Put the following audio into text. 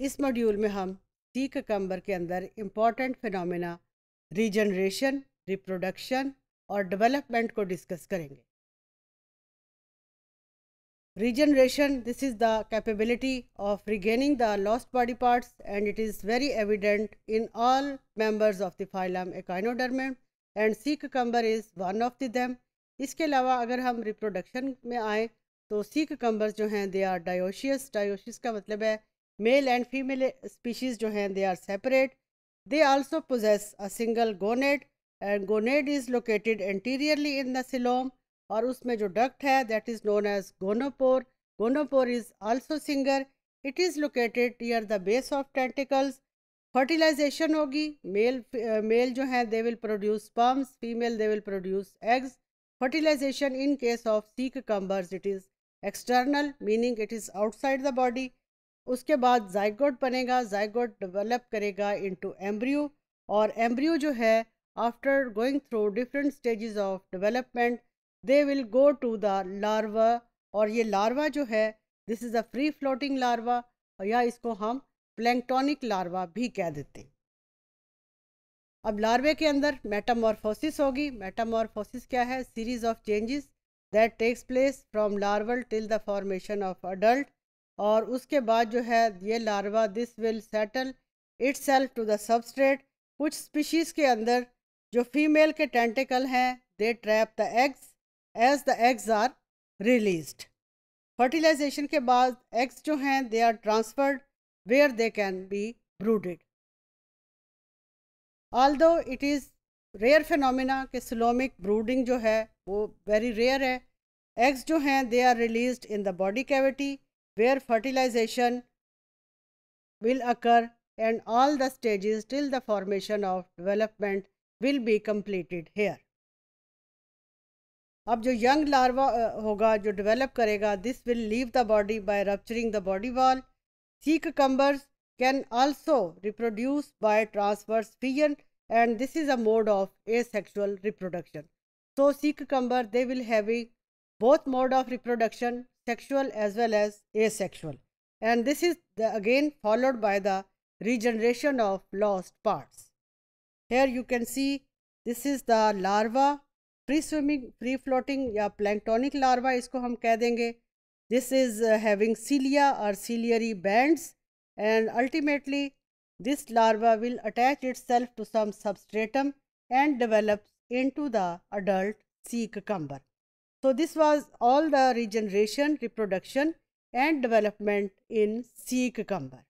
इस मॉड्यूल में हम सी ककम्बर के अंदर इम्पॉर्टेंट फिनोमेना रीजनरेशन रिप्रोडक्शन और डेवलपमेंट को डिस्कस करेंगे regeneration this is the capability of regaining the lost body parts and it is very evident in all members of the phylum echinodermata and sea cucumber is one of the them इसके अलावा अगर हम reproduction में आए तो सी cucumber जो हैं they are dioecious dioecious का मतलब है male and female species जो हैं they are separate they also possess a single gonad and gonad is located anteriorly in the coelom और उसमें जो duct that is known as gonopore gonopore is also single it is located near the base of tentacles fertilization होगी male. Male uh, जो they will produce sperms. Female, they will produce eggs. fertilization in case of sea cucumbers it is external meaning it is outside the body उसके बाद zygote बनेगा zygote develop करेगा into embryo और embryo जो है after going through different stages of development they will go to the larva और ये larva जो है this is a free floating larva या इसको हम प्लैंकटोनिक लार्वा भी कह देते हैं अब लार्वे के अंदर मेटामॉर्फोसिस होगी मेटामॉर्फोसिस क्या है series of changes that takes place from larval till the formation of adult और उसके बाद जो है ये larva this will settle itself to the substrate कुछ स्पीशीज़ के अंदर जो फीमेल के टेंटिकल हैं they trap the eggs as the eggs are released fertilization के बाद एग्स जो हैं they are transferred where they can be brooded although it is rare phenomena के स्लोमिक ब्रूडिंग जो है वो वेरी रेयर है एग्स जो हैं they are release in the body cavity where fertilization will occur and all the stages till the formation of development will be completed here. अब the young larva होगा जो develop करेगा this will leave the body by rupturing the body wall sea can also reproduce by transverse fission and this is a mode of asexual reproduction. So cucumbers they will having both mode of reproduction sexual as well as asexual. And this is the, again followed by the regeneration of lost parts. Here you can see this is the larva, free swimming, free floating या planktonic larva Isko hum कह This is uh, having cilia or ciliary bands and ultimately this larva will attach itself to some substratum and develops into the adult sea cucumber. So, this was all the regeneration, reproduction and development in sea cucumber.